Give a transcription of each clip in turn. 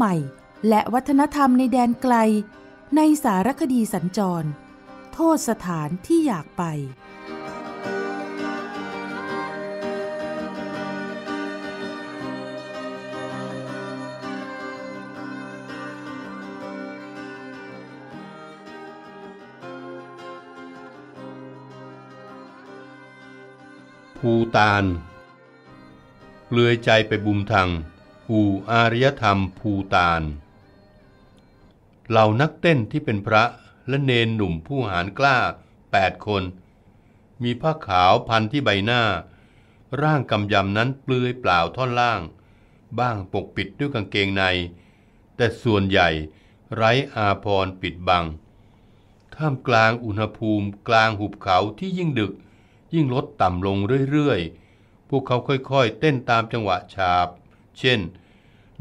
ใหม่และวัฒนธรรมในแดนไกลในสารคดีสัญจร โทษสถานที่อยากไป ภูตานเปลือยใจไปบุมทางภู่อารยธรรมภูตานเหล่านักเต้นที่เป็นพระและเนนหนุ่มผู้หารกล้า แปดคน มีผ้าขาวพันที่ใบหน้า ร่างกำยำนั้นเปลือยเปล่าท่อนล่าง บ้างปกปิดด้วยกางเกงใน แต่ส่วนใหญ่ไร้อาพรปิดบัง ท่ามกลางอุณหภูมิกลางหุบเขาที่ยิ่งดึก ยิ่งลดต่ำลงเรื่อยๆ พวกเขาค่อยๆเต้นตามจังหวะฉาบเช่น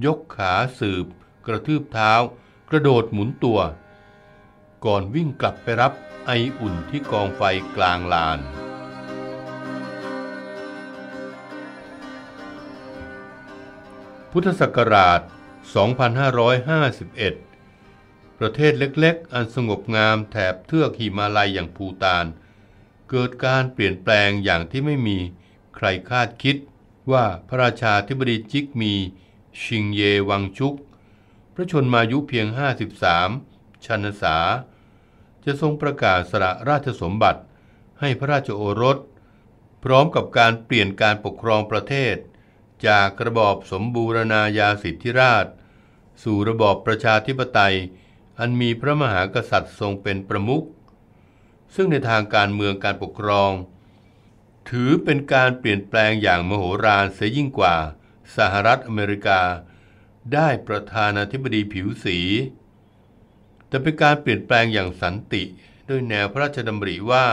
ยกขาสืบ กระทืบเท้า กระโดดหมุนตัวก่อนวิ่งกลับไปรับไออุ่นที่กองไฟกลางลาน พุทธศักราช 2551 ประเทศเล็กๆ อันสงบงามแถบเทือกหิมาลัยอย่างภูตานเกิดการเปลี่ยนแปลงอย่างที่ไม่มีใครคาดคิดว่าพระราชาธิบดีจิกมี ชิงเยวังชุกพระชนมายุเพียง 53ชันษา จะทรงประกาศสละราชสมบัติให้พระราชโอรส พร้อมกับการเปลี่ยนการปกครองประเทศ จากระบอบสมบูรณาญาสิทธิราช สู่ระบอบประชาธิปไตย อันมีพระมหากษัตริย์ทรงเป็นประมุข ซึ่งในทางการเมืองการปกครองถือเป็นการเปลี่ยนแปลงอย่างมโหฬารเสียยิ่งกว่า สหรัฐอเมริกา ได้ประธานาธิบดีผิวสีแต่เป็นการเปลี่ยนแปลงอย่างสันติด้วยแนวพระราชดำริว่า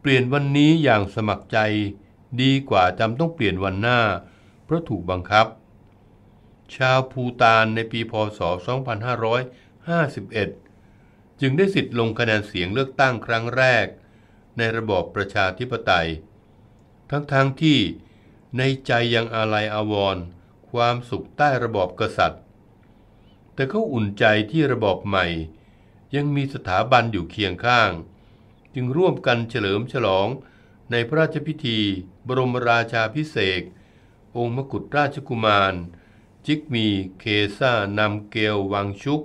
เปลี่ยนวันนี้อย่างสมัครใจดีกว่าจำต้องเปลี่ยนวันหน้าเพราะถูกบังคับ ชาวภูตานในปีพศ 2551 จึงได้สิทธิ์ลงคะแนนเสียงเลือกตั้งครั้งแรกในระบอบประชาธิปไตยทั้งๆทที่ในใจยังอาลัยอาวรณ์ความสุขใต้ระบอบกษัตริย์ แต่ก็อุ่นใจที่ระบอบใหม่ยังมีสถาบันอยู่เคียงข้าง จึงร่วมกันเฉลิมฉลองในพระราชพิธีบรมราชาพิเศษองค์มกุฎราชกุมาร จิกมีเคซ่านำเกลวังชุก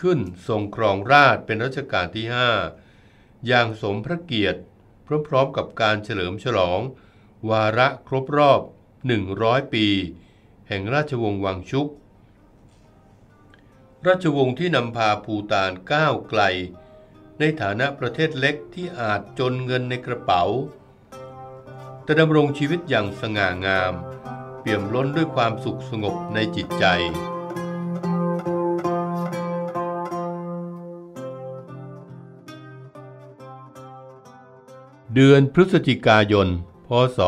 ขึ้นทรงครองราชเป็นรัชกาลที่5อย่างสมพระเกียรติพร้อมๆกับการเฉลิมฉลอง วาระครบรอบ 100 ปี แห่งราชวงศ์วังชุก ราชวงศ์ที่นำพาภูตานก้าวไกล ในฐานะประเทศเล็กที่อาจจนเงินในกระเป๋า แต่ดำรงชีวิตอย่างสง่างาม เปี่ยมล้นด้วยความสุขสงบในจิตใจเดือนพฤศจิกายน พศ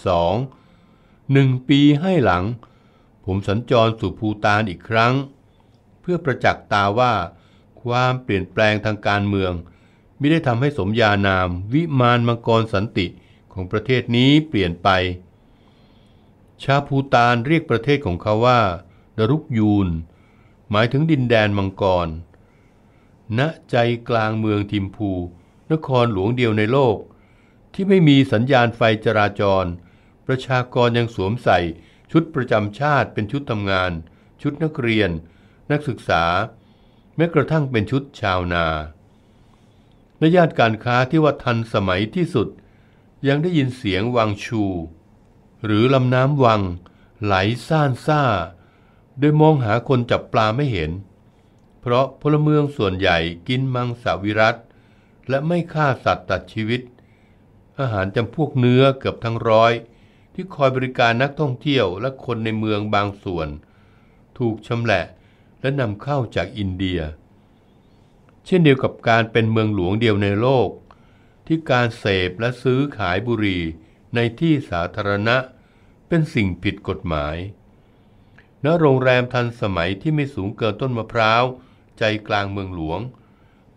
2552 หนึ่งปีให้หลัง ผมสัญจรสู่ภูตานอีกครั้ง เพื่อประจักษ์ตาว่า ความเปลี่ยนแปลงทางการเมือง ไม่ได้ทำให้สมญานาม วิมานมังกรสันติของประเทศนี้เปลี่ยนไป ชาภูตานเรียกประเทศของเขาว่าดรุกยูน หมายถึงดินแดนมังกรณใจกลางเมืองทิมพูนครหลวงเดียวในโลก ที่ไม่มีสัญญาณไฟจราจร ประชากรยังสวมใส่ชุดประจำชาติเป็นชุดทำงาน ชุดนักเรียน นักศึกษา แม้กระทั่งเป็นชุดชาวนาในย่านการค้าที่ว่าทันสมัยที่สุด ยังได้ยินเสียงวังชู หรือลำน้ำวังไหลซ่านซ่าโดยมองหาคนจับปลาไม่เห็น เพราะพลเมืองส่วนใหญ่กินมังสวิรัตและไม่ฆ่าสัตว์ตัดชีวิต อาหารจำพวกเนื้อเกือบทั้งร้อย ที่คอยบริการนักท่องเที่ยวและคนในเมืองบางส่วน ถูกชำแหละและนำเข้าจากอินเดีย เช่นเดียวกับการเป็นเมืองหลวงเดียวในโลก ที่การเสพและซื้อขายบุหรี่ในที่สาธารณะ เป็นสิ่งผิดกฎหมาย ณโรงแรมทันสมัยที่ไม่สูงเกินต้นมะพร้าวใจกลางเมืองหลวง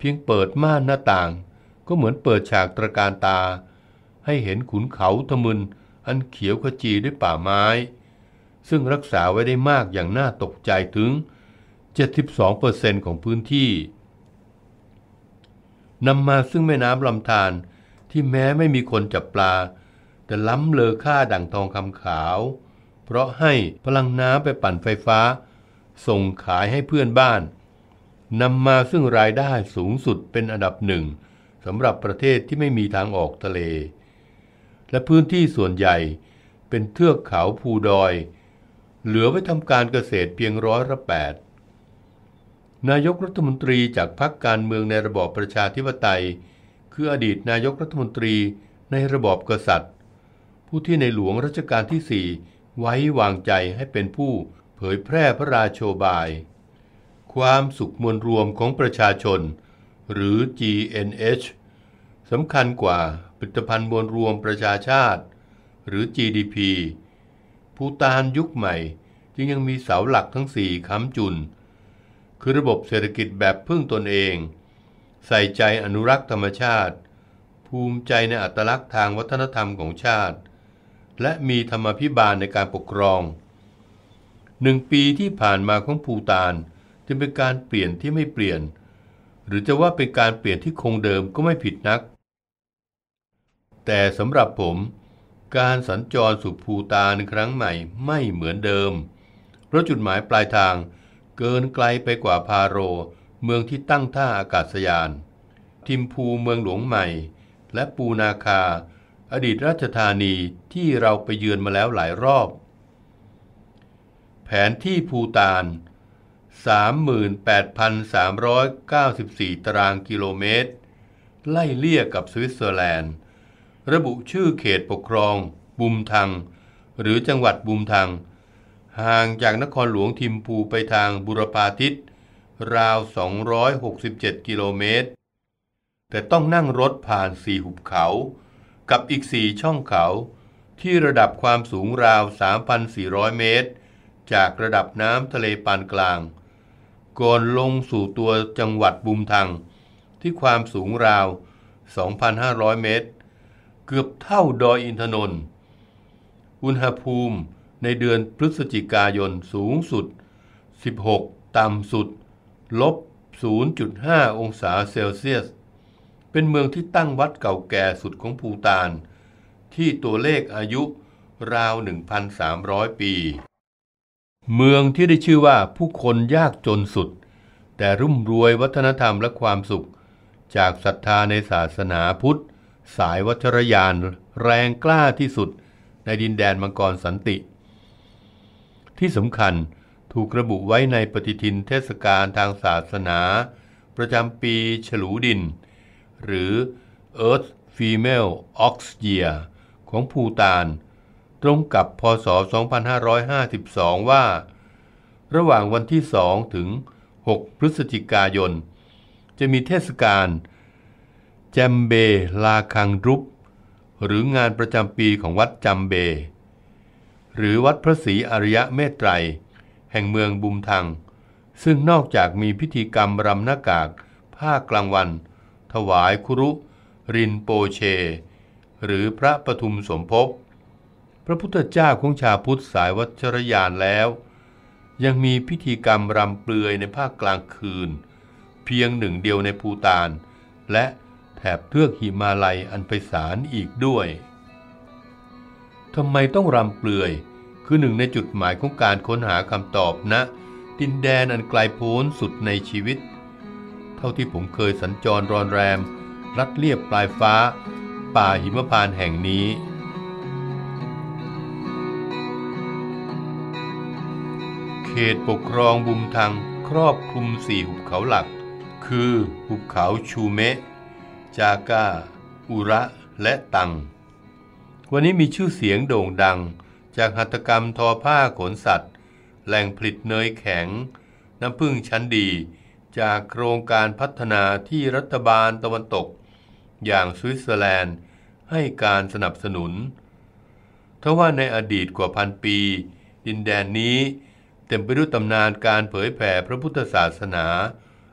พียงเปิดม่านหน้าต่างก็เหมือนเปิดฉากตระการตาให้เห็นขุนเขาทมึนอันเขียวขจีด้วยป่าไม้ ซึ่งรักษาไว้ได้มากอย่างน่าตกใจถึง 72%ของพื้นที่นำมาซึ่งแม่น้ำลำธารที่แม้ไม่มีคนจับปลา แต่ล้ำเลอค่าดั่งทองคำขาว เพราะให้พลังน้ำไปปั่นไฟฟ้าส่งขายให้เพื่อนบ้านนำมาซึ่งรายได้สูงสุดเป็นอันดับหนึ่งสำหรับประเทศที่ไม่มีทางออกทะเล และพื้นที่ส่วนใหญ่เป็นเทือกเขาภูดอย เหลือไว้ทำการเกษตรเพียงร้อยละแปด นายกรัฐมนตรีจากพรรคการเมืองในระบอบประชาธิปไตย คืออดีตนายกรัฐมนตรีในระบอบกษัตริย์ ผู้ที่ในหลวงรัชกาลที่สี่ไว้วางใจให้เป็นผู้เผยแพร่พระราโชบายความสุขมวลรวมของประชาชน หรือ GNH สำคัญกว่า ผลิตภัณฑ์มวลรวมประชาชาติ หรือ GDP ภูตานยุคใหม่ จึงยังมีเสาหลักทั้งสี่ค้ำจุน คือระบบเศรษฐกิจแบบพึ่งตนเอง ใส่ใจอนุรักษ์ธรรมชาติ ภูมิใจในอัตลักษณ์ทางวัฒนธรรมของชาติ และมีธรรมพิบาลในการปกครองหนึ่งปีที่ผ่านมาของภูตานเป็นการเปลี่ยนที่ไม่เปลี่ยน หรือจะว่าเป็นการเปลี่ยนที่คงเดิมก็ไม่ผิดนัก แต่สำหรับผม การสัญจรสู่ภูตาในครั้งใหม่ไม่เหมือนเดิมเพราะจุดหมายปลายทาง เกินไกลไปกว่าพาโรเมืองที่ตั้งท่าอากาศยาน ทิมพูเมืองหลวงใหม่ และปูนาคา อดีตราชธานีที่เราไปเยือนมาแล้วหลายรอบ แผนที่ภูตาน38,394 ตารางกิโลเมตร ไล่เลี่ยกับสวิตเซอร์แลนด์ ระบุชื่อเขตปกครอง บุมทัง หรือจังหวัดบุมทัง ห่างจากนครหลวงทิมพูไปทางบุรพาทิศราว 267 กิโลเมตร แต่ต้องนั่งรถผ่านสี่หุบเขา กับอีกสี่ช่องเขาที่ระดับความสูงราว 3,400 เมตร จากระดับน้ำทะเลปานกลางก่อนลงสู่ตัวจังหวัดบุมทังที่ความสูงราว 2,500 เมตรเกือบเท่าดอยอินทนนท์ อุณหภูมิในเดือนพฤศจิกายนสูงสุด 16 ต่ำสุด ลบ 0.5 องศาเซลเซียส เป็นเมืองที่ตั้งวัดเก่าแก่สุดของภูตานที่ตัวเลขอายุราว 1,300 ปีเมืองที่ได้ชื่อว่าผู้คนยากจนสุด แต่รุ่มรวยวัฒนธรรมและความสุข จากศรัทธาในศาสนาพุทธ สายวัชรยานแรงกล้าที่สุดในดินแดนมังกรสันติ ที่สำคัญถูกระบุไว้ในปฏิทินเทศกาลทางศาสนา ประจำปีฉลูดิน หรือ Earth Female Ox Year ของภูตานตรงกับพศ 2552 ว่า ระหว่างวันที่ 2 ถึง 6 พฤศจิกายน จะมีเทศกาล แจมเบ ลาคังรุป หรืองานประจำปีของวัดจำเบ หรือวัดพระศรีอริยะเมตไตร แห่งเมืองบุมทัง ซึ่งนอกจากมีพิธีกรรมรำหน้ากาก ผ้ากลางวัน ถวายครุ รินโปเช หรือพระปทุมสมภพพระพุทธเจ้าของชาวพุทธสายวัชรยานแล้วยังมีพิธีกรรมรำเปลือยในภาคกลางคืน เพียงหนึ่งเดียวในภูตานและแถบเทือกหิมาลัยอันไปสารอีกด้วยทำไมต้องรำเปลือยคือหนึ่งในจุดหมายของการค้นหาคำตอบนะดินแดนอันไกลโพ้นสุดในชีวิต เท่าที่ผมเคยสัญจรรอนแรม รัดเรียบปลายฟ้า ป่าหิมพานแห่งนี้เขตปกครองบุมทางครอบคลุมสี่หุบเขาหลัก คือ หุบเขาชูเมะจากาอุระและตัง วันนี้มีชื่อเสียงโด่งดัง จากหัตถกรรมทอผ้าขนสัตว์ แหล่งผลิตเนยแข็ง น้ำผึ้งชั้นดีจากโครงการพัฒนาที่รัฐบาลตะวันตก อย่างสวิตเซอร์แลนด์ให้การสนับสนุนทว่าในอดีตกว่าพันปีดินแดนนี้เต็มไปด้วยตำนานการเผยแผ่พระพุทธศาสนา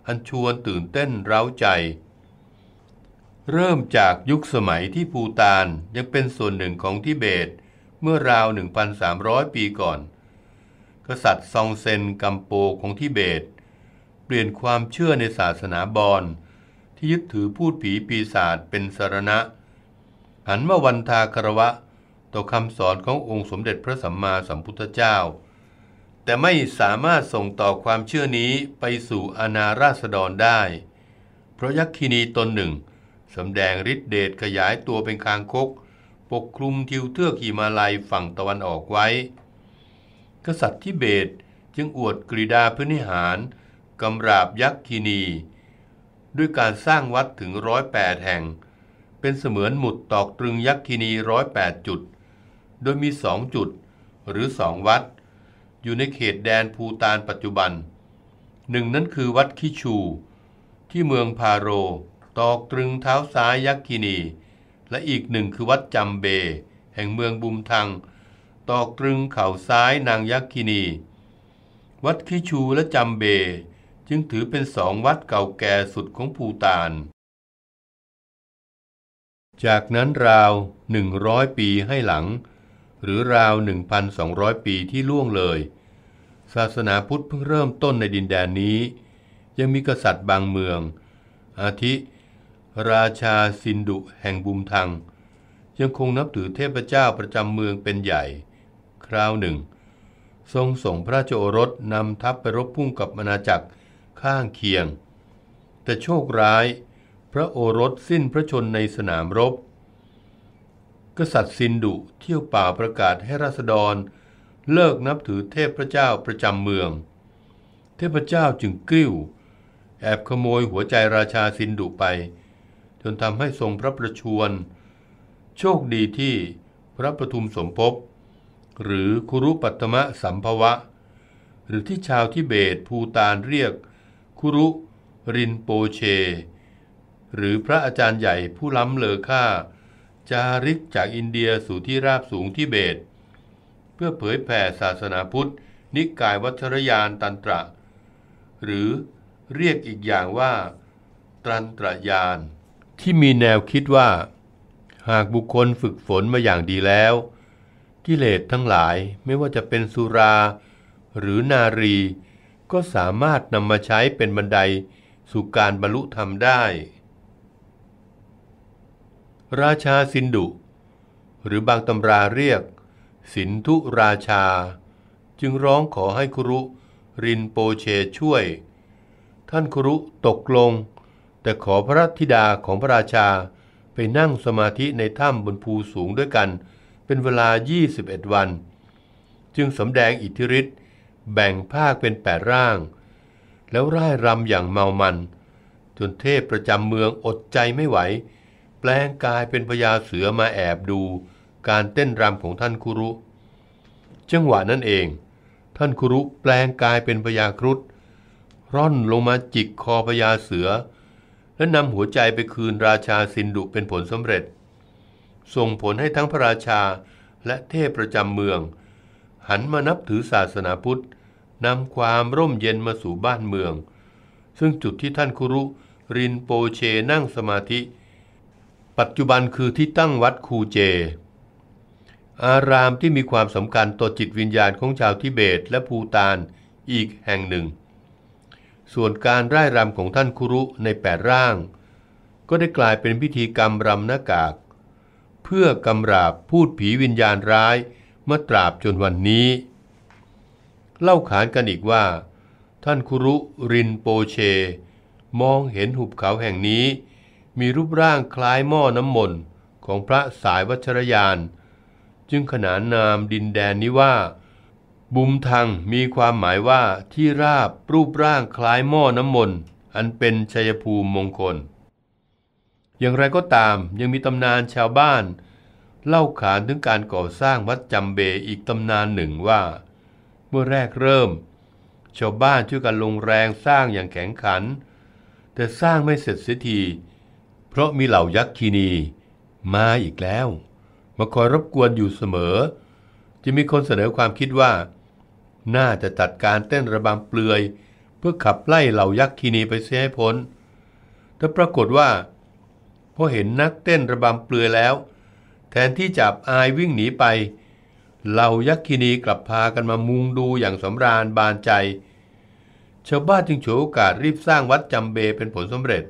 อันชวนตื่นเต้นเร้าใจ เริ่มจากยุคสมัยที่ภูตานยังเป็นส่วนหนึ่งของทิเบตเมื่อราว 1,300 ปีก่อน กษัตริย์ซองเซนกัมโปของทิเบต เปลี่ยนความเชื่อในศาสนาบอลที่ยึดถือพูดผีปีศาจเป็นสารณะ หันมาวันทาคารวะ ต่อคำสอนขององค์สมเด็จพระสัมมาสัมพุทธเจ้าแต่ไม่สามารถส่งต่อความเชื่อนี้ไปสู่อนาราษฎรได้ เพราะยักษินีตนหนึ่งสำแดงฤทธิเดชขยายตัวเป็นคางคก ปกคลุมทิวเทือกหิมาลัยฝั่งตะวันออกไว้ กษัตริย์ที่เบต จึงอวดกริดาพื้นิหาร กำราบยักษินีด้วยการสร้างวัดถึงร้อยแปดแห่ง เป็นเสมือนหมุดตอกตรึงยักษินีร้อยแปดจุด โดยมีสองจุด หรือสองวัดอยู่ในเขตแดนภูตานปัจจุบันหนึ่งนั้นคือวัดคิชู ที่เมืองพาโร ตอกตรึงเท้าซ้ายยักษินีและอีกหนึ่งคือวัดจำเบ แห่งเมืองบุมทังตอกตรึงเข่าซ้ายนางยักษินีวัดคิชูและจำเบจึงถือเป็นสองวัดเก่าแก่ สุดของภูตาน จากนั้นราวหนึ่งร้อยปีให้หลังหรือราว 1,200 ปีที่ล่วงเลย ศาสนาพุทธเพิ่งเริ่มต้นในดินแดนนี้ ยังมีกษัตริย์บางเมือง อาทิ ราชาสินดุแห่งบุมทังยังคงนับถือเทพเจ้าประจำเมืองเป็นใหญ่ คราวหนึ่ง ทรงส่งพระโอรสนำทัพไปรบพุ่งกับมนณาจักรข้างเคียง แต่โชคร้าย พระโอรสสิ้นพระชนในสนามรบกษัตริย์ซินดุเที่ยวป่าประกาศให้ราษฎร เลิกนับถือเทพพระเจ้าประจำเมือง เทพเจ้าจึงกิ้วแอบขโมยหัวใจราชาซินดุไป จนทำให้ทรงพระประชวรโชคดีที่พระประทุมสมภพหรือคุรุปัตมะสัมภวะ หรือที่ชาวทิเบตภูตานเรียกคุรุรินโปเช หรือพระอาจารย์ใหญ่ผู้ล้ำเลอค่าจาริกจากอินเดียสู่ที่ราบสูงที่เบต เพื่อเผยแผ่ศาสนาพุทธ นิกายวัชรยานตันตระ หรือเรียกอีกอย่างว่าตันตรยาน ที่มีแนวคิดว่า หากบุคคลฝึกฝนมาอย่างดีแล้วกิเลสทั้งหลายไม่ว่าจะเป็นสุรา หรือนารี ก็สามารถนำมาใช้เป็นบันไดสู่การบรรลุธรรมได้ราชาสินดุหรือบางตำราเรียกสินทุราชา จึงร้องขอให้ครุรินโปเชช่วย ท่านครุตกลง แต่ขอพระธิดาของพระราชาไปนั่งสมาธิในถ้ำบนภูสูงด้วยกัน เป็นเวลา 21 วัน จึงสำแดงอิทธิฤทธิ์แบ่งภาคเป็นแปดร่าง แล้วร่ายรำอย่างเมามัน จนเทพประจำเมืองอดใจไม่ไหวแปลงกายเป็นพญาเสือมาแอบดูการเต้นรำของท่านคุรุ จังหวะนั้นเอง ท่านคุรุแปลงกายเป็นพญาครุฑร่อนลงมาจิกคอพญาเสือ และนำหัวใจไปคืนราชาสินดุเป็นผลสำเร็จ ส่งผลให้ทั้งพระราชาและเทพประจำเมือง หันมานับถือศาสนาพุทธนำความร่มเย็นมาสู่บ้านเมือง ซึ่งจุดที่ท่านคุรุรินโปเชนั่งสมาธิปัจจุบันคือที่ตั้งวัดคูเจ อารามที่มีความสำคัญต่อจิตวิญญาณของชาวทิเบตและภูตานอีกแห่งหนึ่ง ส่วนการร่ายรำของท่านครุในแปดร่าง ก็ได้กลายเป็นพิธีกรรมรำหน้ากาก เพื่อกำราบพูดผีวิญญาณร้ายเมื่อตราบจนวันนี้ เล่าขานกันอีกว่า ท่านครุรินโปเช มองเห็นหุบเขาแห่งนี้มีรูปร่างคล้ายหม้อน้ำมนต์ของพระสายวัชรยาน จึงขนานนามดินแดนนี้ว่า บุมทัง มีความหมายว่าที่ราบรูปร่างคล้ายหม้อน้ำมนต์อันเป็นชัยภูมิมงคล อย่างไรก็ตามยังมีตำนานชาวบ้าน เล่าขานถึงการก่อสร้างวัดจำเบอีกตำนานหนึ่งว่า เมื่อแรกเริ่ม ชาวบ้านช่วยกันลงแรงสร้างอย่างแข็งขัน แต่สร้างไม่เสร็จเสียทีเพราะมีเหล่ายักษ์คีนีมาอีกแล้วมาคอยรบกวนอยู่เสมอ จะมีคนเสนอความคิดว่า น่าจะจัดการเต้นระบำเปลือย เพื่อขับไล่เหล่ายักษ์คีนีไปเสียให้พ้นแต่ปรากฏว่าพอเห็นนักเต้นระบำเปลือยแล้ว แทนที่จับอายวิ่งหนีไป เหล่ายักษ์คีนีกลับพากันมามุงดูอย่างสำราญบานใจ ชาวบ้านจึงฉวโอกาสรีบสร้างวัดจำเบเป็นผลสำเร็จ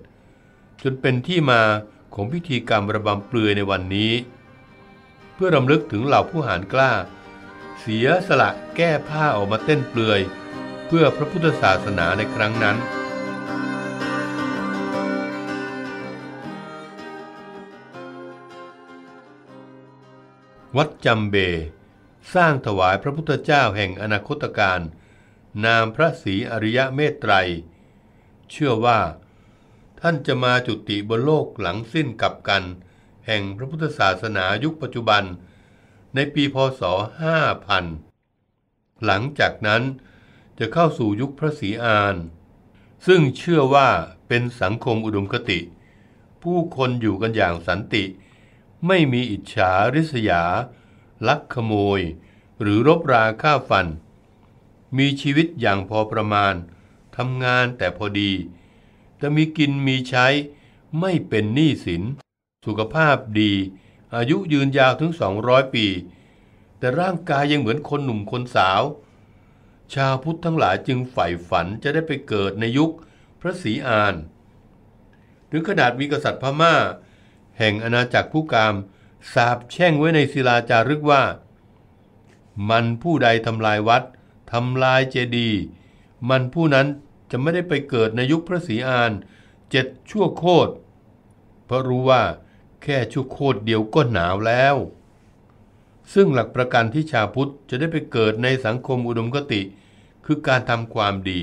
จนเป็นที่มาของพิธีกรรมระบำเปลือยในวันนี้ เพื่อรำลึกถึงเหล่าผู้หารกล้า เสียสละแก้ผ้าออกมาเต้นเปลือย เพื่อพระพุทธศาสนาในครั้งนั้น วัดจำเบ สร้างถวายพระพุทธเจ้าแห่งอนาคตการ นามพระศรีอริยะเมตไตร เชื่อว่าท่านจะมาจุติบนโลกหลังสิ้นกับกัน แห่งพระพุทธศาสนายุคปัจจุบัน ในปีพศ 5000 หลังจากนั้นจะเข้าสู่ยุคพระศรีอานซึ่งเชื่อว่าเป็นสังคมอุดมคติ ผู้คนอยู่กันอย่างสันติ ไม่มีอิจฉาริษยา ลักขโมย หรือรบราฆ่าฟัน มีชีวิตอย่างพอประมาณทำงานแต่พอดีจะมีกินมีใช้ไม่เป็นหนี้สิน สุขภาพดี อายุยืนยาวถึง 200 ปี แต่ร่างกายยังเหมือนคนหนุ่มคนสาว ชาวพุทธทั้งหลายจึงใฝ่ฝันจะได้ไปเกิดในยุคพระศรีอานถึงขนาดมีกษัตริย์พมา่า แห่งอาณาจักรผู้กามสาบแช่งไว้ในศิลาจารึกว่า มันผู้ใดทำลายวัดทำลายเจดีย์มันผู้นั้นจะไม่ได้ไปเกิดในยุคพระศรีอานเจ็ดชั่วโคตรเพราะรู้ว่าแค่ชั่วโคตรเดียวก็หนาวแล้ว ซึ่งหลักประกันที่ชาวพุทธจะได้ไปเกิดในสังคมอุดมคติ คือการทำความดี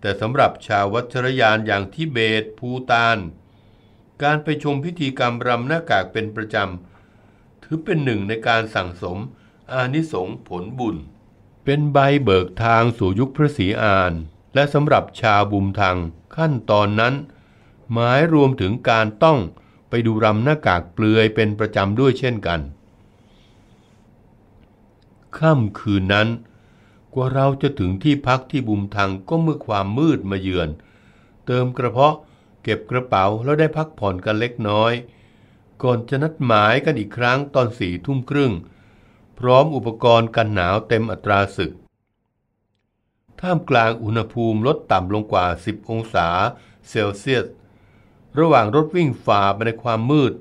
แต่สำหรับชาววัชรยานอย่างทิเบตภูตาน การไปชมพิธีกรรมรำหน้ากากเป็นประจำ ถือเป็นหนึ่งในการสั่งสมอานิสงผลบุญ เป็นใบเบิกทางสู่ยุคพระศรีอานและสำหรับชาวบุมทางขั้นตอนนั้น หมายรวมถึงการต้องไปดูรำหน้ากากเปลือยเป็นประจำด้วยเช่นกันค่ำคืนนั้น กว่าเราจะถึงที่พักที่บุมทางก็เมื่อความมืดมาเยือน เติมกระเพาะเก็บกระเป๋าแล้วได้พักผ่อนกันเล็กน้อยก่อนจะนัดหมายกันอีกครั้งตอนสี่ทุ่มครึ่ง พร้อมอุปกรณ์กันหนาวเต็มอัตราศึกท่ามกลางอุณหภูมิลดต่ำลงกว่า 10 องศาเซลเซียส ระหว่างรถวิ่งฝ่าไปในความมืด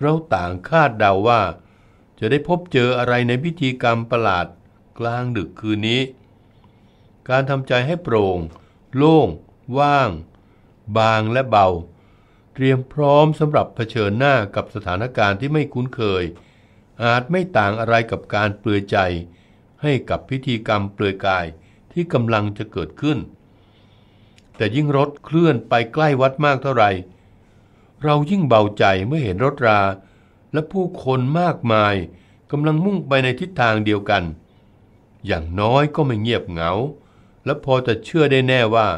เราต่างคาดเดาวว่า จะได้พบเจออะไรในพิธีกรรมประหลาดกลางดึกคืนนี้ การทำใจให้โปร่งโล่ง ว่าง บางและเบา เตรียมพร้อมสำหรับเผชิญหน้ากับสถานการณ์ที่ไม่คุ้นเคย อาจไม่ต่างอะไรกับการเปลือยใจให้กับพิธีกรรมเปลือยกายที่กำลังจะเกิดขึ้น แต่ยิ่งรถเคลื่อนไปใกล้วัดมากเท่าไหร่เรายิ่งเบาใจเมื่อเห็นรถรา และผู้คนมากมายกำลังมุ่งไปในทิศทางเดียวกัน อย่างน้อยก็ไม่เงียบเหงา และพอจะเชื่อได้แน่ว่า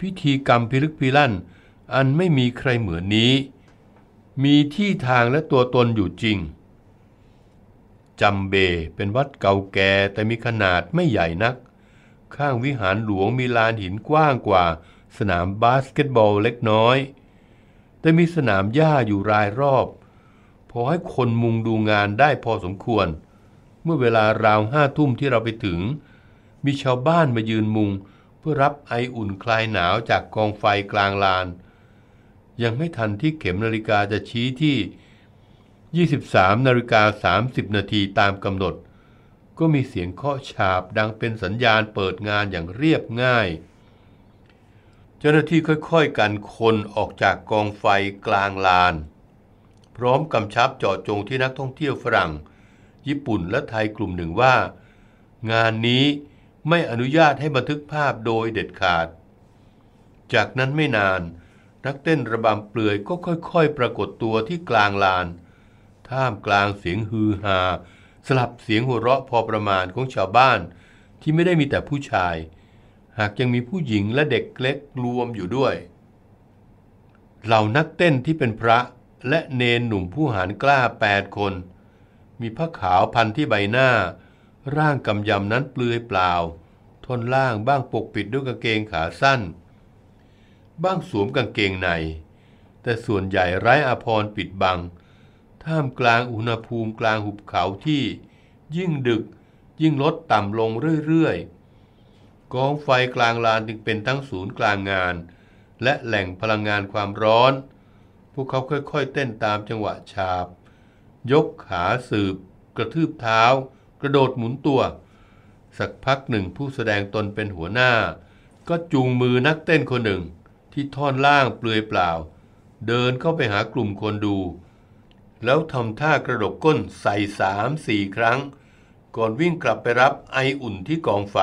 พิธีกรรมพิลึกพิลั่น อันไม่มีใครเหมือนนี้ มีที่ทางและตัวตนอยู่จริงจำเบเป็นวัดเก่าแก่แต่มีขนาดไม่ใหญ่นักข้างวิหารหลวงมีลานหินกว้างกว่าสนามบาสเกตบอลเล็กน้อย แต่มีสนามหญ้าอยู่รายรอบ พอให้คนมุงดูงานได้พอสมควร เมื่อเวลาราวห้าทุ่มที่เราไปถึง มีชาวบ้านมายืนมุงเพื่อรับไออุ่นคลายหนาวจากกองไฟกลางลาน ยังไม่ทันที่เข็มนาฬิกาจะชี้ที่ 23นาฬิกา 30 นาทีตามกำหนดก็มีเสียงเคาะฉาบดังเป็นสัญญาณเปิดงานอย่างเรียบง่าย เจ้าหน้าที่ค่อยๆกันคนออกจากกองไฟกลางลาน พร้อมกำชับเจาะจงที่นักท่องเที่ยวฝรั่ง ญี่ปุ่นและไทยกลุ่มหนึ่งว่า งานนี้ไม่อนุญาตให้บันทึกภาพโดยเด็ดขาด จากนั้นไม่นาน นักเต้นระบำเปลือยก็ค่อยๆ ปรากฏตัวที่กลางลาน ท่ามกลางเสียงฮือฮาสลับเสียงหัวเราะพอประมาณของชาวบ้านที่ไม่ได้มีแต่ผู้ชาย หากยังมีผู้หญิงและเด็กเล็กรวมอยู่ด้วย เหล่านักเต้นที่เป็นพระและเนนหนุ่มผู้หารกล้าแปดคน มีผ้าขาวพันที่ใบหน้า ร่างกำยำนั้นเปลือยเปล่าทนล่างบ้างปกปิดด้วยกางเกงขาสั้น บ้างสวมกางเกงในแต่ส่วนใหญ่ไร้อภรรปิดบังท่ามกลางอุณหภูมิกลางหุบเขาที่ยิ่งดึกยิ่งลดต่ำลงเรื่อยๆ กองไฟกลางลานจึงเป็นทั้งศูนย์กลางงานและแหล่งพลังงานความร้อน พวกเขาค่อยๆ เต้นตามจังหวะฉาบยกขาสืบ กระทืบเท้า กระโดดหมุนตัว สักพักหนึ่งผู้แสดงตนเป็นหัวหน้า ก็จูงมือนักเต้นคนหนึ่งที่ท่อนล่างเปลือยเปล่า เดินเข้าไปหากลุ่มคนดูแล้วทำท่ากระดกก้นใส่สามสี่ครั้ง ก่อนวิ่งกลับไปรับไออุ่นที่กองไฟ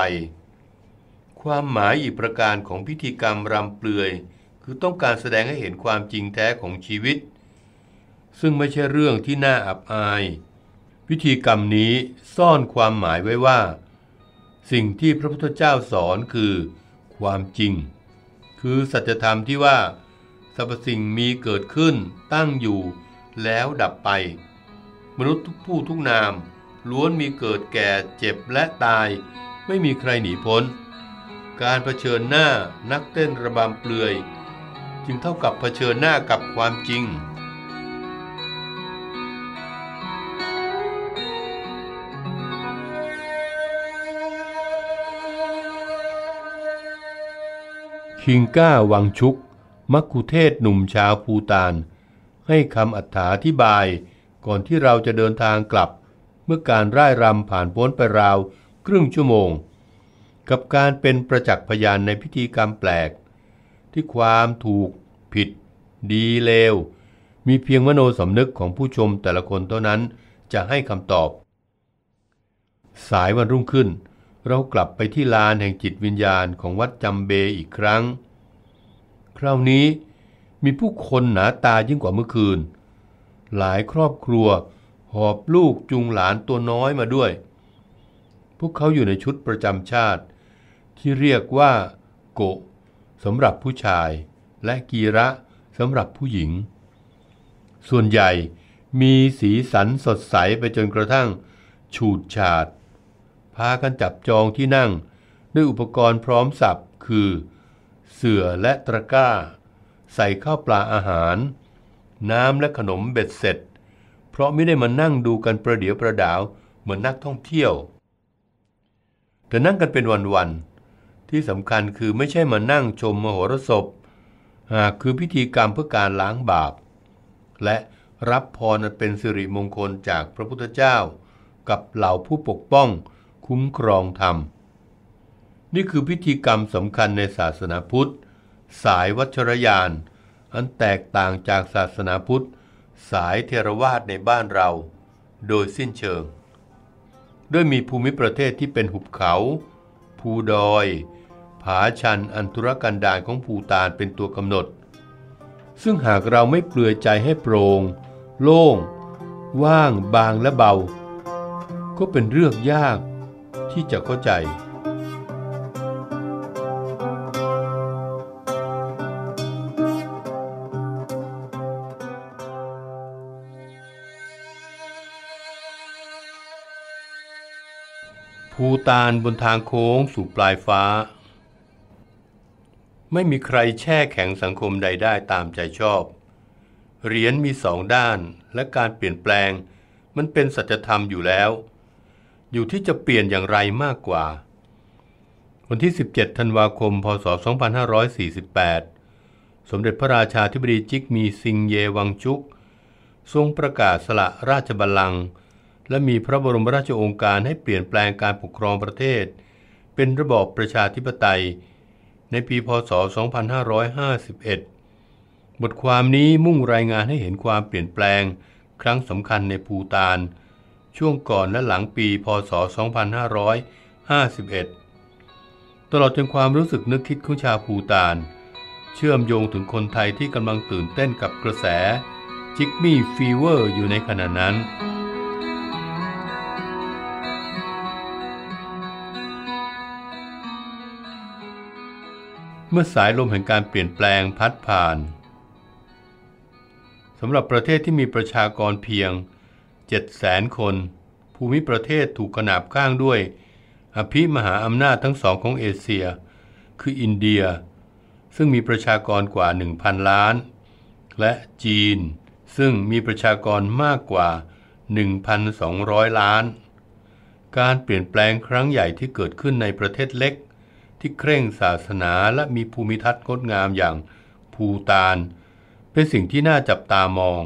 ความหมายอีกประการของพิธีกรรมรำเปลือยคือต้องการแสดงให้เห็นความจริงแท้ของชีวิต ซึ่งไม่ใช่เรื่องที่น่าอับอาย พิธีกรรมนี้ซ่อนความหมายไว้ว่า สิ่งที่พระพุทธเจ้าสอนคือ ความจริง คือสัจธรรมที่ว่า สรรพสิ่งมีเกิดขึ้นตั้งอยู่แล้วดับไป มนุษย์ทุกผู้ทุกนามล้วนมีเกิดแก่เจ็บและตาย ไม่มีใครหนีพ้น การรเผชิญหน้านักเต้นระบำเปลือย จึงเท่ากับเผชิญหน้ากับความจริง คิงก้าวังชุกมักคุเทศหนุ่มชาวภูตานให้คำอัาธิบายก่อนที่เราจะเดินทางกลับเมื่อการร่ายรำผ่านพ้นไปราวครึ่งชั่วโมง กับการเป็นประจักษ์พยานในพิธีกรรมแปลกที่ความถูกผิดดีเลว มีเพียงมโนสำนึกของผู้ชมแต่ละคนเท่านั้นจะให้คำตอบ สายวันรุ่งขึ้นเรากลับไปที่ลานแห่งจิตวิญญาณของวัดจำเบอีกครั้ง คราวนี้มีผู้คนหนาตายิ่งกว่าเมื่อคืน หลายครอบครัวหอบลูกจุงหลานตัวน้อยมาด้วย พวกเขาอยู่ในชุดประจำชาติ ที่เรียกว่าโกะสำหรับผู้ชายและกีระสำหรับผู้หญิง ส่วนใหญ่มีสีสันสดใสไปจนกระทั่งฉูดฉาด พากันจับจองที่นั่ง ด้วยอุปกรณ์พร้อมสับคือเสื่อและตะกร้าใส่ข้าวปลาอาหาร น้ำและขนมเบ็ดเสร็จ เพราะไม่ได้มานั่งดูกันประเดี๋ยวประดาว เหมือนนักท่องเที่ยว แต่นั่งกันเป็นวันๆที่สำคัญคือไม่ใช่มานั่งชมมโหรสพหากคือพิธีกรรมเพื่อการล้างบาป และรับพรเป็นสิริมงคลจากพระพุทธเจ้ากับเหล่าผู้ปกป้องคุ้มครองธรรม นี่คือพิธีกรรมสำคัญในศาสนาพุทธสายวัชรยานอันแตกต่างจากศาสนาพุทธ สายเทรวาสในบ้านเรา โดยสิ้นเชิง ด้วยมีภูมิประเทศที่เป็นหุบเขา ภูดอย ผาชันอันธุรกันดารของภูตานเป็นตัวกำหนด ซึ่งหากเราไม่เปลือยใจให้โปรง่งโล่งว่าง บางและเบา ก็เป็นเรื่องยากที่จะเข้าใจภูตานบนทางโค้ง สู่ปลายฟ้า ไม่มีใครแช่แข็งสังคมใดได้ตามใจชอบ เหรียญมีสองด้านและการเปลี่ยนแปลงมันเป็นสัจธรรมอยู่แล้ว อยู่ที่จะเปลี่ยนอย่างไรมากกว่า วันที่ 17 ธันวาคม พศ 2548 สมเด็จพระราชาธิบดีจิกมีซิงเยวังจุก ทรงประกาศสละราชบัลลังก์และมีพระบรมราชโองการให้เปลี่ยนแปลงการปกครองประเทศ เป็นระบอบประชาธิปไตย ในปีพศ 2551 บทความนี้มุ่งรายงานให้เห็นความเปลี่ยนแปลงครั้งสำคัญในภูตานช่วงก่อนและหลังปีพศ 2551 ตลอดจนความรู้สึกนึกคิดของชาวภูตานเชื่อมโยงถึงคนไทยที่กำลังตื่นเต้นกับกระแสจิกมี่ฟีเวอร์ อยู่ในขณะนั้นเมื่อสายลมแห่งการเปลี่ยนแปลงพัดผ่านสำหรับประเทศที่มีประชากรเพียง700,000คน ภูมิประเทศถูกขนาบข้างด้วย อภิมหาอำนาจทั้งสองของเอเชีย คืออินเดีย ซึ่งมีประชากรกว่า 1,000 ล้านและจีน ซึ่งมีประชากรมากกว่า 1,200 ล้าน การเปลี่ยนแปลงครั้งใหญ่ที่เกิดขึ้นในประเทศเล็กที่เคร่งศาสนาและมีภูมิทัศน์งดงามอย่างภูตาน เป็นสิ่งที่น่าจับตามอง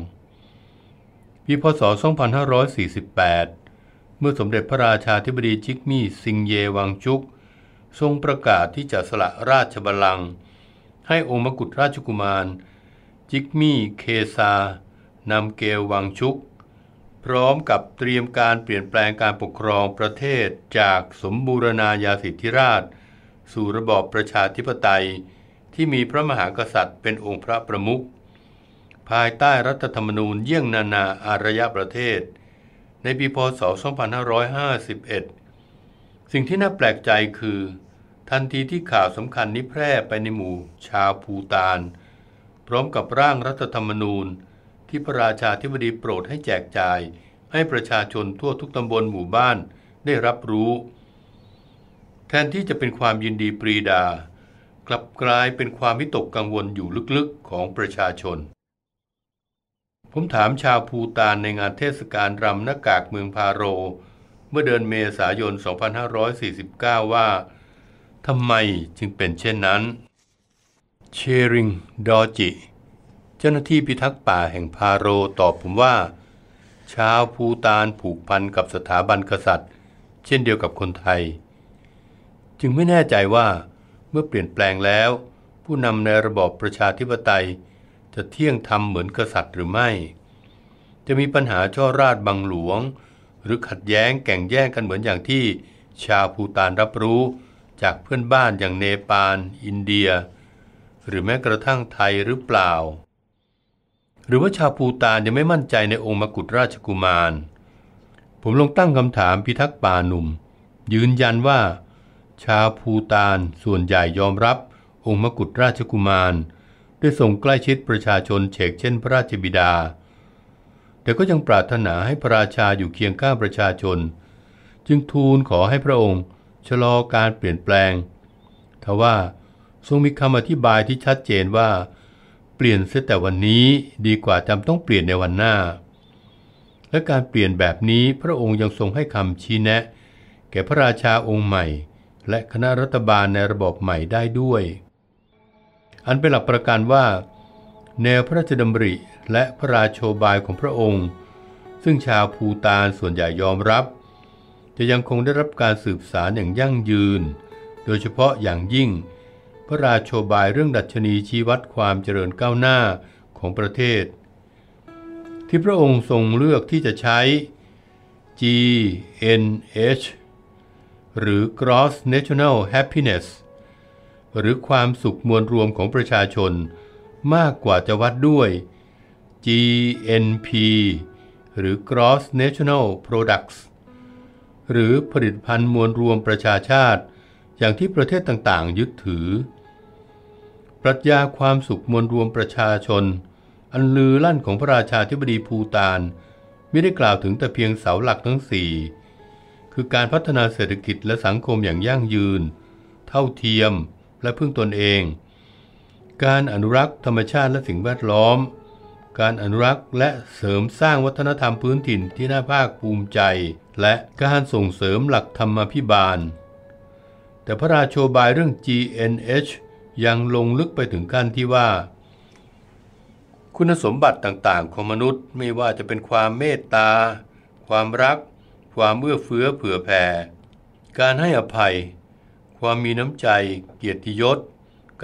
ปีพศ 2548 เมื่อสมเด็จพระราชาธิบดีจิกมี่ซิงเยวังจุก ทรงประกาศที่จะสละราชบัลลังก์ให้องค์มกุฎราชกุมาร จิกมี่เคซานำเกลวังชุกพร้อมกับเตรียมการเปลี่ยนแปลงการปกครองประเทศจากสมบูรณาญาสิทธิราชสู่ระบอบประชาธิปไตยที่มีพระมหากษัตริย์เป็นองค์พระประมุขภายใต้รัฐธรรมนูญเยี่ยงนานาอารยประเทศ ในปีพศ 2551 สิ่งที่น่าแปลกใจคือ ทันทีที่ข่าวสำคัญนี้แพร่ไปในหมู่ชาวภูตาน พร้อมกับร่างรัฐธรรมนูญที่พระราชาธิบดีโปรดให้แจกจ่ายให้ประชาชนทั่วทุกตำบลหมู่บ้านได้รับรู้แทนที่จะเป็นความยินดีปรีดา กลับกลายเป็นความวิตกกังวลอยู่ลึกๆ ของประชาชน ผมถามชาวภูตานในงานเทศกาลรำหน้ากากเมืองพาโร เมื่อเดือนเมษายน 2549 ว่าทำไมจึงเป็นเช่นนั้น เชริง ดอจิ เจ้าหน้าที่พิทักษ์ป่าแห่งพาโร ตอบผมว่า ชาวภูตานผูกพันกับสถาบันกษัตริย์ เช่นเดียวกับคนไทยจึงไม่แน่ใจว่าเมื่อเปลี่ยนแปลงแล้ว ผู้นำในระบอบประชาธิปไตย จะเที่ยงธรรมเหมือนกษัตริย์หรือไม่ จะมีปัญหาช่อราดบังหลวง หรือขัดแย้งแก่งแย่งกันเหมือนอย่างที่ชาวพูตานรับรู้จากเพื่อนบ้านอย่างเนปาลอินเดีย หรือแม้กระทั่งไทยหรือเปล่า หรือว่าชาวพูตานยังไม่มั่นใจในองค์มกุฎราชกุมาร ผมลงตั้งคำถามพิทักษ์ป่าหนุ่มยืนยันว่าชาวภูตานส่วนใหญ่ยอมรับองค์มกุฎราชกุมาร ได้ส่งใกล้ชิดประชาชนเฉกเช่นพระราชบิดา แต่ก็ยังปรารถนาให้พระราชาอยู่เคียงข้างประชาชน จึงทูลขอให้พระองค์ชะลอการเปลี่ยนแปลง ทว่าทรงมีคำอธิบายที่ชัดเจนว่า เปลี่ยนเสียแต่วันนี้ดีกว่าจำต้องเปลี่ยนในวันหน้า และการเปลี่ยนแบบนี้พระองค์ยังทรงให้คำชี้แนะ แก่พระราชาองค์ใหม่และคณะรัฐบาลในระบบใหม่ได้ด้วย อันเป็นหลักประกันว่า แนวพระราชดำริและพระราชโบายของพระองค์ ซึ่งชาวภูตานส่วนใหญ่ยอมรับ จะยังคงได้รับการสืบสารอย่างยั่งยืน โดยเฉพาะอย่างยิ่ง พระราชโบายเรื่องดัชนีชี้วัดความเจริญก้าวหน้าของประเทศ ที่พระองค์ทรงเลือกที่จะใช้ GNH หรือ Cross National Happiness หรือความสุขมวลรวมของประชาชนมากกว่าจะวัดด้วย GNP หรือ Cross National Products หรือผลิตภัณฑ์มวลรวมประชาชาติอย่างที่ประเทศต่างๆ ยึดถือ ปรัชญาความสุขมวลรวมประชาชน อันลือลั่นของพระราชาธิบดีภูตานไม่ได้กล่าวถึงแต่เพียงเสาหลักทั้งสี่คือการพัฒนาเศรษฐกิจและสังคมอย่างยั่งยืน เท่าเทียม และพึ่งตนเอง การอนุรักษ์ธรรมชาติและสิ่งแวดล้อม การอนุรักษ์และเสริมสร้างวัฒนธรรมพื้นถิ่นที่น่าภาคภูมิใจ และการส่งเสริมหลักธรรมพิบาล แต่พระราชโชบายเรื่อง GNH ยังลงลึกไปถึงขั้นที่ว่า คุณสมบัติต่างๆ ของมนุษย์ไม่ว่าจะเป็นความเมตตา ความรักความเอื้อเฟื้อเผื่อแผ่ การให้อภัย ความมีน้ำใจ เกียรติยศ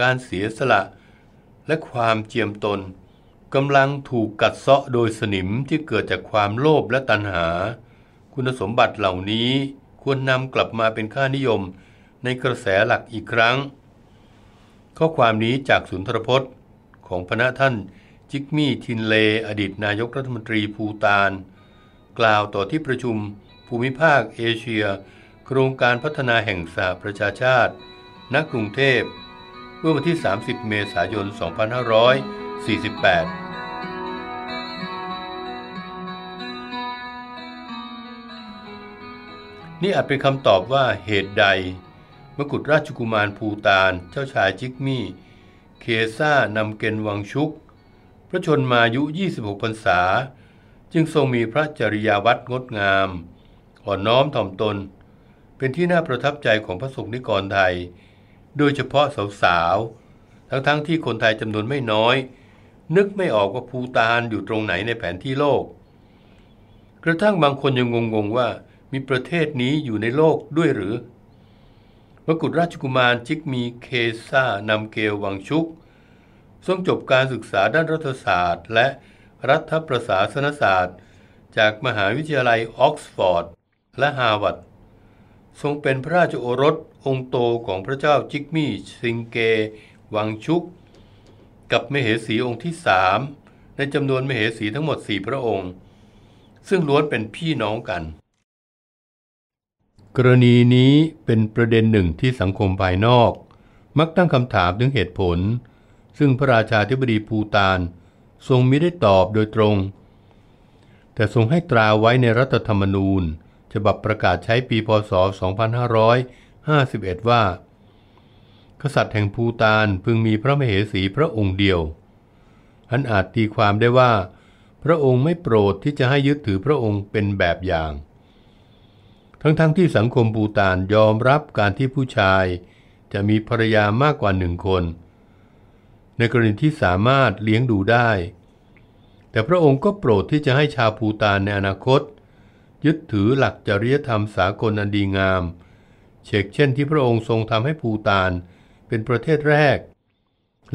การเสียสละ และความเจียมตน กำลังถูกกัดเซาะโดยสนิมที่เกิดจากความโลภและตัณหา คุณสมบัติเหล่านี้ควรนำกลับมาเป็นค่านิยมในกระแสหลักอีกครั้ง ข้อความนี้จากสุนทรพจน์ของพระท่านจิกมี่ทินเลอดีตนายกรัฐมนตรีภูตาน กล่าวต่อที่ประชุมภูมิภาคเอเชียโครงการพัฒนาแห่งสหประชาชาติณกรุงเทพเมื่อวันที่ 30 เมษายน 2548 นี่อาจเป็นคำตอบว่าเหตุใดมกุฎราชกุมารภูตานเจ้าชายจิกมี่เคซ่านำเกณฑ์วังชุกพระชนมายุ 26 พรรษา จึงทรงมีพระจริยาวัดงดงามอ่อนน้อมถ่อมตนเป็นที่น่าประทับใจของพระสงฆ์นิกรไทย โดยเฉพาะสาว ๆ ทั้งๆทที่คนไทยจำนวนไม่น้อย นึกไม่ออกว่าภูตานอยู่ตรงไหนในแผนที่โลก กระทั่งบางคนยังงง ๆ ว่ามีประเทศนี้อยู่ในโลกด้วยหรือมกุฎราชกุมารจิกมีเคซ่านำเกลวังชุก ทรงจบการศึกษาด้านรัฐศาสตร์และรัฐประศาสนศาสตร์ จากมหาวิทยาลัยออกซฟอร์ดและฮาวัดทรงเป็นพระราชโอรสองค์โตของพระเจ้าจิกมี่ ซิงเก วังชุก กับมเหสีองค์ที่สามในจำนวนมเหสีทั้งหมดสี่พระองค์ ซึ่งล้วนเป็นพี่น้องกัน กรณีนี้เป็นประเด็นหนึ่งที่สังคมภายนอก มักตั้งคำถามถึงเหตุผล ซึ่งพระราชาธิบดีภูตานทรงมิได้ตอบโดยตรง แต่ทรงให้ตราไว้ในรัฐธรรมนูญฉบับประกาศใช้ปีพศ 2551 ว่ากษัตริย์แห่งภูตานพึงมีพระมเหสีพระองค์เดียว อันอาจตีความได้ว่า พระองค์ไม่โปรดที่จะให้ยึดถือพระองค์เป็นแบบอย่าง ทั้งๆทที่สังคมภูตานยอมรับการที่ผู้ชายจะมีภรรยามากกว่าหนึ่งคน ในกรณีที่สามารถเลี้ยงดูได้ แต่พระองค์ก็โปรดที่จะให้ชาวภูตานในอนาคตยึดถือหลักจริยธรรมสากลอันดีงามเชกเช่นที่พระองค์ทรงทำให้ภูตานเป็นประเทศแรก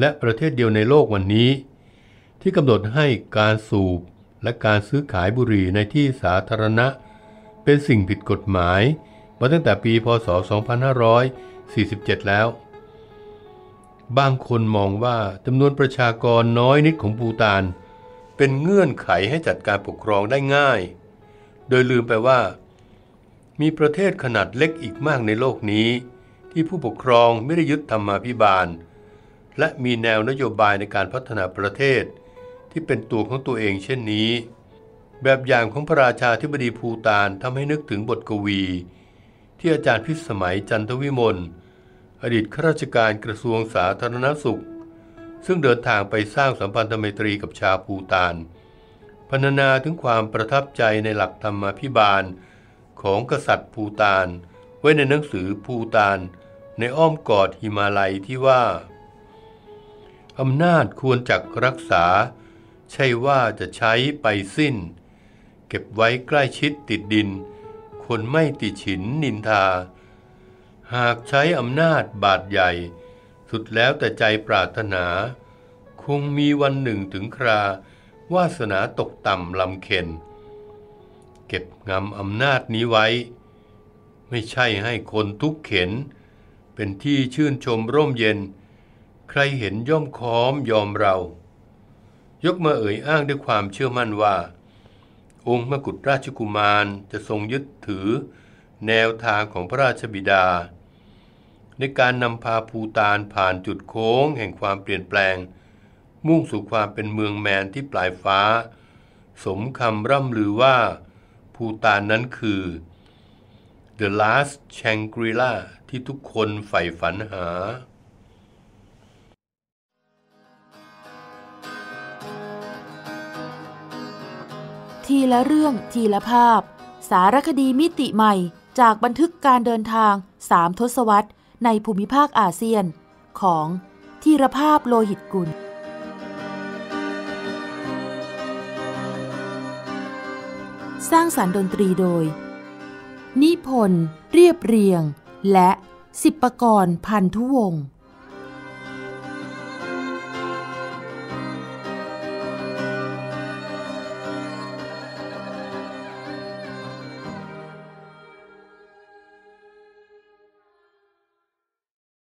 และประเทศเดียวในโลกวันนี้ ที่กำหนดให้การสูบและการซื้อขายบุหรี่ในที่สาธารณะ เป็นสิ่งผิดกฎหมาย มาตั้งแต่ปีพศ 2547 แล้วบางคนมองว่าจำนวนประชากรน้อยนิดของปูตานเป็นเงื่อนไขให้จัดการปกครองได้ง่ายโดยลืมไปว่า มีประเทศขนาดเล็กอีกมากในโลกนี้ ที่ผู้ปกครองไม่ได้ยึดธรรมาภิบาล และมีแนวนโยบายในการพัฒนาประเทศ ที่เป็นตัวของตัวเองเช่นนี้ แบบอย่างของพระราชาธิบดีภูตานทำให้นึกถึงบทกวี ที่อาจารย์พิสมัยจันทวิมลอดีตข้าราชการกระทรวงสาธารณสุข ซึ่งเดินทางไปสร้างสัมพันธไมตรีกับชาวภูตานพรรณนาถึงความประทับใจในหลักธรรมพิบาล ของกษัตริย์ภูตานไว้ในหนังสือภูตาน ในอ้อมกอดหิมาลัยที่ว่า อำนาจควรจักรักษา ใช่ว่าจะใช้ไปสิ้น เก็บไว้ใกล้ชิดติดดิน คนไม่ติฉินนินทา หากใช้อำนาจบาดใหญ่ สุดแล้วแต่ใจปรารถนาคงมีวันหนึ่งถึงคราวาสนาตกต่ำลำเค็น เก็บงำอำนาจนี้ไว้ ไม่ใช่ให้คนทุกเข็น เป็นที่ชื่นชมร่มเย็น ใครเห็นย่อมค้อมยอมเรา ยกมาเอ่ยอ้างด้วยความเชื่อมั่นว่า องค์มกุฎราชกุมารจะทรงยึดถือแนวทางของพระราชบิดา ในการนำพาภูตานผ่านจุดโค้งแห่งความเปลี่ยนแปลงมุ่งสู่ความเป็นเมืองแมนที่ปลายฟ้า สมคำร่ำลือว่าภูตานนั้นคือ The Last Shangri-La ที่ทุกคนใฝ่ฝันหา ทีละเรื่อง ทีละภาพ สารคดีมิติใหม่จากบันทึกการเดินทาง สามทศวรรษในภูมิภาคอาเซียน ของทีรภาพโลหิตกุลสร้างสารรค์ดนตรีโดย นิพนธ์เรียบเรียงและสิบประกรพันธุวงศ์